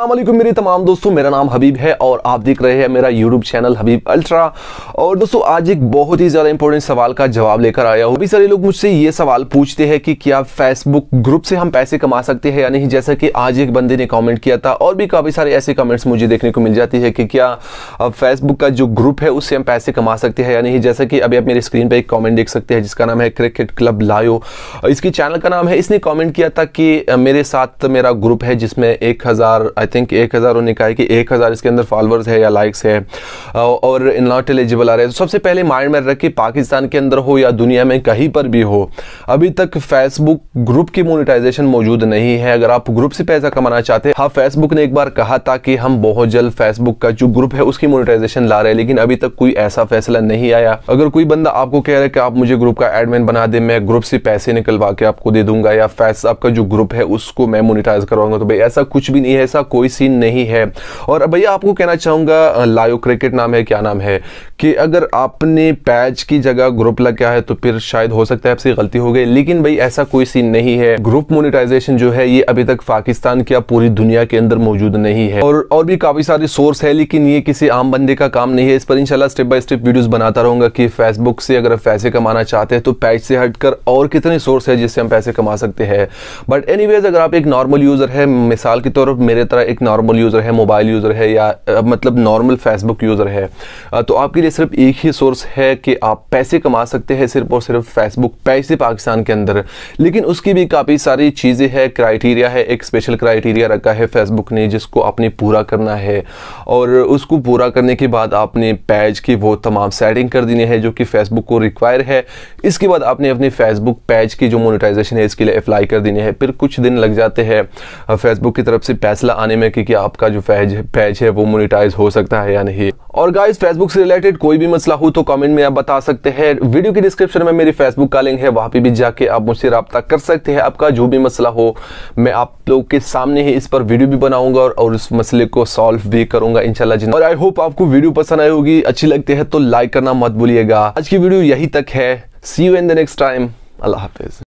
अल्लाह मेरे तमाम दोस्तों मेरा नाम हबीब है और आप देख रहे हैं मेरा यूट्यूब चैनल हबीब अल्ट्रा और दोस्तों आज एक बहुत ही ज़्यादा इंपॉर्टेंट सवाल का जवाब लेकर आया हूँ अभी सारे लोग मुझसे ये सवाल पूछते हैं कि क्या फेसबुक ग्रुप से हम पैसे कमा सकते हैं या नहीं जैसा कि आज एक बंदे ने कॉमेंट किया था और भी काफ़ी सारे ऐसे कमेंट्स मुझे देखने को मिल जाती है कि क्या फेसबुक का जो ग्रुप है उससे हम पैसे कमा सकते हैं या नहीं जैसा कि अभी आप मेरे स्क्रीन पर एक कॉमेंट देख सकते हैं जिसका नाम है क्रिकेट क्लब लायो इसकी चैनल का नाम है इसने कॉमेंट किया था कि मेरे साथ मेरा ग्रुप है जिसमें एक हज़ार आई थिंक एक हज़ार उन्हें कहा कि एक हज़ार इसके अंदर फॉलोअर्स है या लाइक्स है और नॉट एलिजिबल आ रहे हैं तो सबसे पहले माइंड में रखें पाकिस्तान के अंदर हो या दुनिया में कहीं पर भी हो अभी तक फेसबुक ग्रुप की मोनिटाइजेशन मौजूद नहीं है अगर आप ग्रुप से पैसा कमाना चाहते हैं हाँ फेसबुक ने एक बार कहा था कि हम बहुत जल्द फेसबुक का जो ग्रुप है उसकी मोनिटाइजेशन ला रहे हैं लेकिन अभी तक कोई ऐसा फैसला नहीं आया अगर कोई बंदा आपको कह रहा है कि आप मुझे ग्रुप का एडमिन बना दे मैं ग्रुप से पैसे निकलवा के आपको दे दूंगा या फैस आपका जो ग्रुप है उसको मैं मोनिटाइज करवाऊंगा तो भाई ऐसा कुछ भी नहीं है ऐसा कोई कोई सीन नहीं है और भैया आपको कहना चाहूँगा लायो क्रिकेट नाम है क्या नाम है कि अगर आपने पैच की जगह ग्रुप लगा है तो फिर शायद हो सकता है आपसे गलती हो गई लेकिन भाई ऐसा कोई सीन नहीं है ग्रुप मोनिटाइजेशन जो है ये अभी तक पाकिस्तान क्या पूरी दुनिया के अंदर मौजूद नहीं है और और भी काफ़ी सारे सोर्स है लेकिन ये किसी आम बंदे का काम नहीं है इस पर इंशाल्लाह स्टेप बाय स्टेप वीडियोस बनाता रहूंगा कि फेसबुक से अगर आप पैसे कमाना चाहते हैं तो पैच से हटकर और कितने सोर्स है जिससे हम पैसे कमा सकते हैं बट एनी अगर आप एक नॉर्मल यूज़र है मिसाल के तौर पर मेरे तरह तरह एक नॉर्मल यूज़र है मोबाइल यूज़र है या मतलब नॉर्मल फेसबुक यूज़र है तो आपके लिए सिर्फ एक ही सोर्स है कि आप पैसे कमा सकते हैं सिर्फ और सिर्फ फेसबुक पैसे पाकिस्तान के अंदर लेकिन उसकी भी काफ़ी सारी चीज़ें हैं क्राइटेरिया है एक स्पेशल क्राइटेरिया रखा है फेसबुक ने जिसको आपने पूरा करना है और उसको पूरा करने के बाद आपने पैज की वो तमाम सेटिंग कर देनी है जो कि फेसबुक को रिक्वायर है इसके बाद आपने अपने फेसबुक पैज की जो मोनिटाइजेशन है इसके लिए अप्लाई कर देनी है फिर कुछ दिन लग जाते हैं फेसबुक की तरफ से फैसला आने ज़माने में कि क्या आपका जो फैज फैज है वो मोनिटाइज हो सकता है या नहीं और गाइस फेसबुक से रिलेटेड कोई भी मसला हो तो कमेंट में आप बता सकते हैं वीडियो के डिस्क्रिप्शन में मेरी फेसबुक का लिंक है वहां पे भी जाके आप मुझसे रब्ता कर सकते हैं आपका जो भी मसला हो मैं आप लोग के सामने ही इस पर वीडियो भी बनाऊंगा और, और उस मसले को सॉल्व भी करूंगा इनशाला जिन और आई होप आपको वीडियो पसंद आई होगी अच्छी लगती है तो लाइक करना मत भूलिएगा आज की वीडियो यही तक है see you in the next time अल्लाह हाफिज